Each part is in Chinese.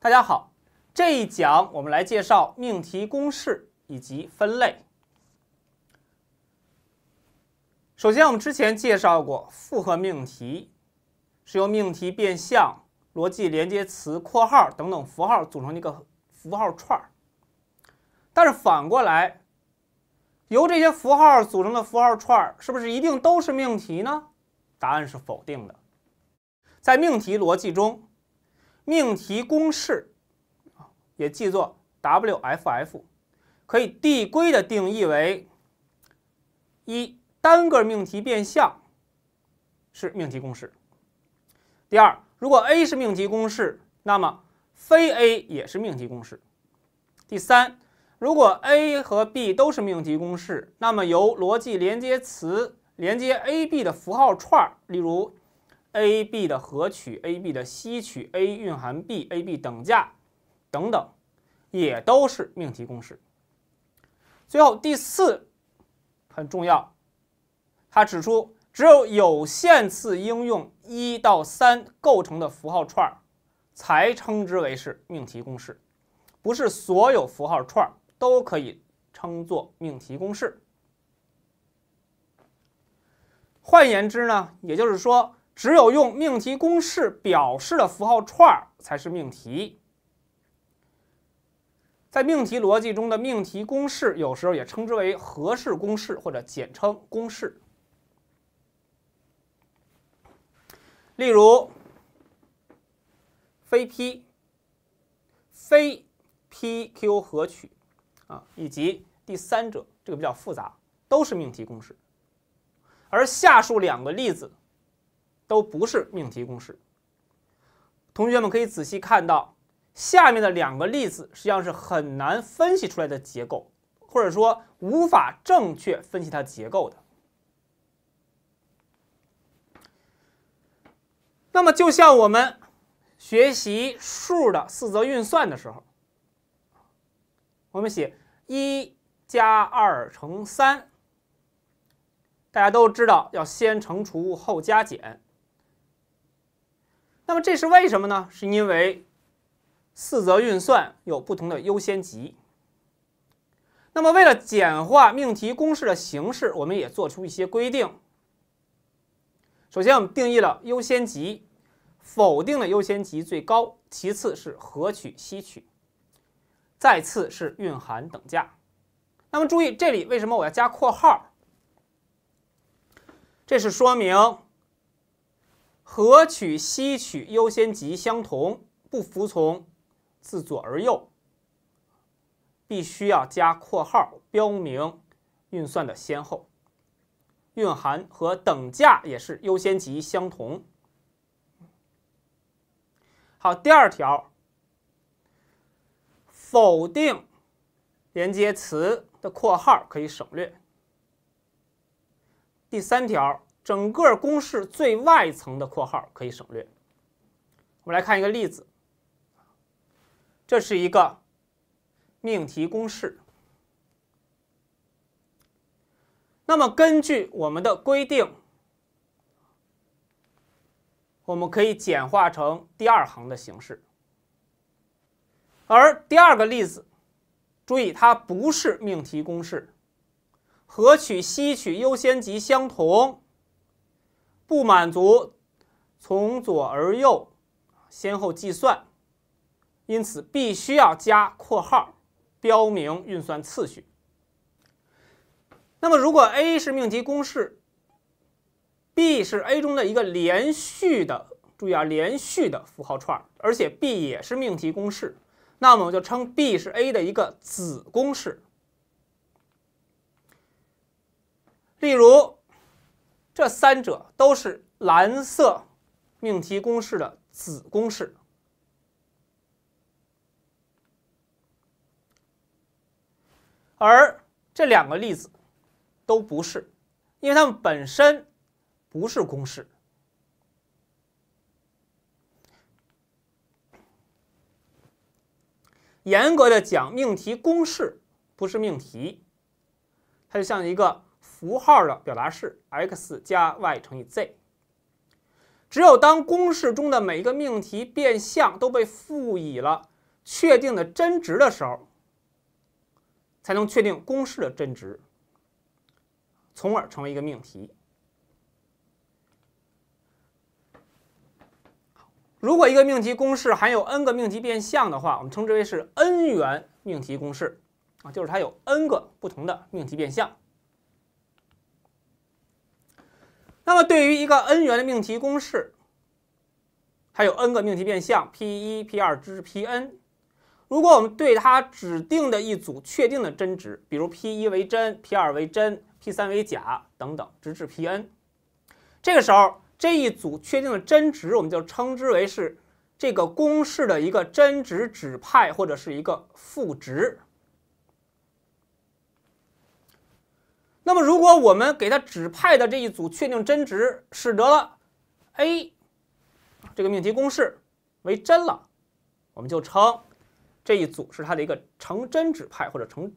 大家好，这一讲我们来介绍命题公式以及分类。首先，我们之前介绍过复合命题，是由命题变相、逻辑连接词、括号等等符号组成一个符号串但是反过来，由这些符号组成的符号串是不是一定都是命题呢？答案是否定的，在命题逻辑中。命题公式啊，也记作 WFF，可以递归的定义为：一，单个命题变项是命题公式；第二，如果 A 是命题公式，那么非 A 也是命题公式；第三，如果 A 和 B 都是命题公式，那么由逻辑连接词连接 A、B 的符号串，例如。A、B 的合取，A、B 的吸取，A 蕴含 B，A、B 等价，等等，也都是命题公式。最后第四很重要，他指出，只有有限次应用一到三构成的符号串才称之为是命题公式，不是所有符号串都可以称作命题公式。换言之呢，也就是说。只有用命题公式表示的符号串才是命题。在命题逻辑中的命题公式，有时候也称之为合式公式或者简称公式。例如，非 p、非 p q 合取，啊，以及第三者，这个比较复杂，都是命题公式。而下述两个例子。都不是命题公式。同学们可以仔细看到下面的两个例子，实际上是很难分析出来的结构，或者说无法正确分析它的结构的。那么，就像我们学习数的四则运算的时候，我们写一加二乘三，大家都知道要先乘除后加减。那么这是为什么呢？是因为四则运算有不同的优先级。那么为了简化命题公式的形式，我们也做出一些规定。首先，我们定义了优先级，否定的优先级最高，其次是合取、吸取，再次是蕴含、等价。那么注意，这里为什么我要加括号？这是说明。和取、吸取优先级相同，不服从自左而右，必须要加括号标明运算的先后。蕴含和等价也是优先级相同。好，第二条，否定连接词的括号可以省略。第三条。整个公式最外层的括号可以省略。我们来看一个例子，这是一个命题公式。那么根据我们的规定，我们可以简化成第二行的形式。而第二个例子，注意它不是命题公式，和取、吸取优先级相同。不满足从左而右先后计算，因此必须要加括号标明运算次序。那么，如果 A 是命题公式，B 是 A 中的一个连续的，注意啊，连续的符号串，而且 B 也是命题公式，那么我就称 B 是 A 的一个子公式。例如。这三者都是蓝色命题公式的子公式，而这两个例子都不是，因为它们本身不是公式。严格的讲，命题公式不是命题，它就像一个。符号的表达式 x 加 y 乘以 z，只有当公式中的每一个命题变项都被赋予了确定的真值的时候，才能确定公式的真值，从而成为一个命题。如果一个命题公式含有 n 个命题变项的话，我们称之为是 n 元命题公式啊，就是它有 n 个不同的命题变项。那么，对于一个 n 元的命题公式，还有 n 个命题变项 p 一、p 二至 p n，如果我们对它指定的一组确定的真值，比如 p 一为真，p 二为真，p 三为假等等，直至 p n，这个时候这一组确定的真值，我们就称之为是这个公式的一个真值指派或者是一个赋值。那么，如果我们给它指派的这一组确定真值，使得了 A 这个命题公式为真了，我们就称这一组是它的一个成真指派或者成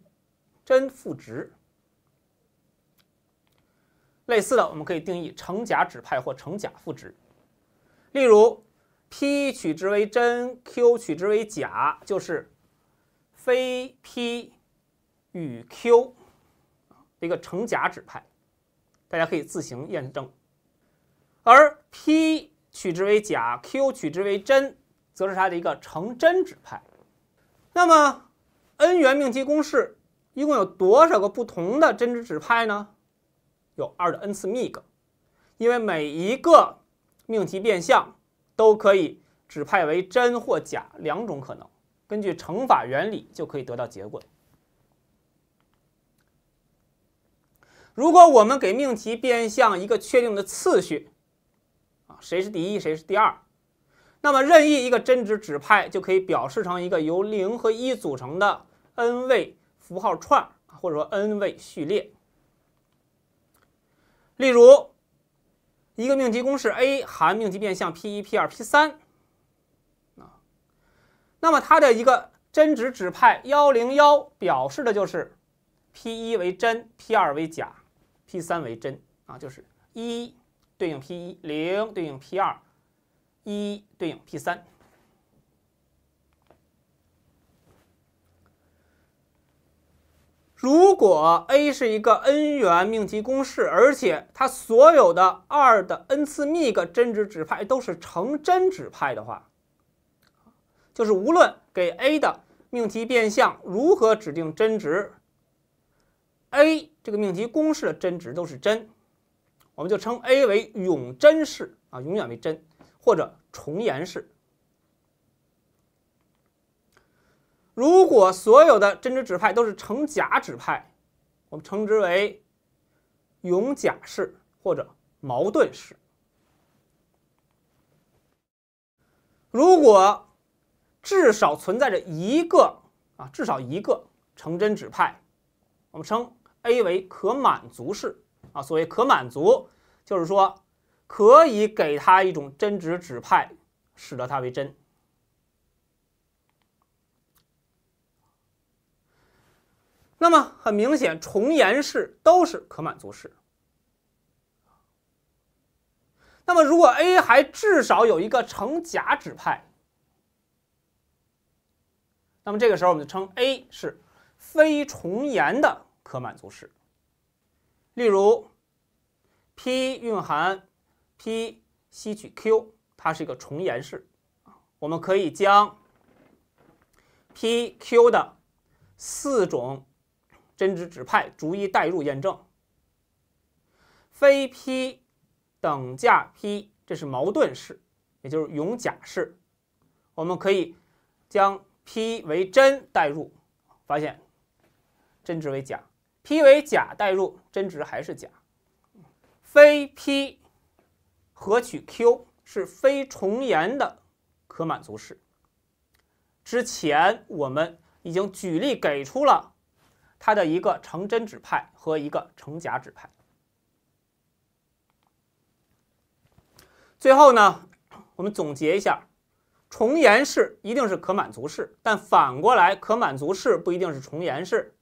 真赋值。类似的，我们可以定义成假指派或成假赋值。例如，p 取值为真，q 取值为假，就是非 p 与 q。一个成假指派，大家可以自行验证。而 p 取值为假，q 取值为真，则是它的一个成真指派。那么 n 元命题公式一共有多少个不同的真值指派呢？有二的 n 次幂个，因为每一个命题变相都可以指派为真或假两种可能，根据乘法原理就可以得到结果。如果我们给命题变项一个确定的次序，啊，谁是第一，谁是第二，那么任意一个真值指派就可以表示成一个由零和一组成的 n 位符号串，或者说 n 位序列。例如，一个命题公式 A 含命题变项 p1、p2、p3，啊，那么它的一个真值指派“幺零幺”表示的就是 p1 为真，p2 为假。P 三为真啊，就是一对应 P 一，零对应 P 二，一对应 P 三。如果 A 是一个 n 元命题公式，而且它所有的二的 n 次幂个真值指派都是成真指派的话，就是无论给 A 的命题变项如何指定真值，A。这个命题公式的真值都是真，我们就称 A 为永真式啊，永远为真或者重言式。如果所有的真值指派都是成假指派，我们称之为永假式或者矛盾式。如果至少存在着一个啊，至少一个成真指派，我们称。A 为可满足式啊，所谓可满足，就是说可以给它一种真值指派，使得它为真。那么很明显，重言式都是可满足式。那么如果 A 还至少有一个成假指派，那么这个时候我们称 A 是非重言的。可满足式，例如，p 蕴含 p 吸取 q，它是一个重延式，我们可以将 p、q 的四种真值指派逐一代入验证。非 p 等价 p，这是矛盾式，也就是永假式，我们可以将 p 为真代入，发现真值为假。p 为假，代入真值还是假。非 p 合取 q 是非重言的可满足式。之前我们已经举例给出了它的一个成真指派和一个成假指派。最后呢，我们总结一下：重言式一定是可满足式，但反过来可满足式不一定是重言式。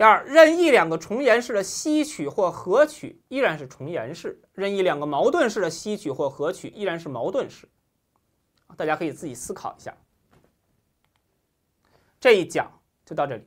第二，任意两个重言式的吸取或合取依然是重言式；任意两个矛盾式的吸取或合取依然是矛盾式。大家可以自己思考一下。这一讲就到这里。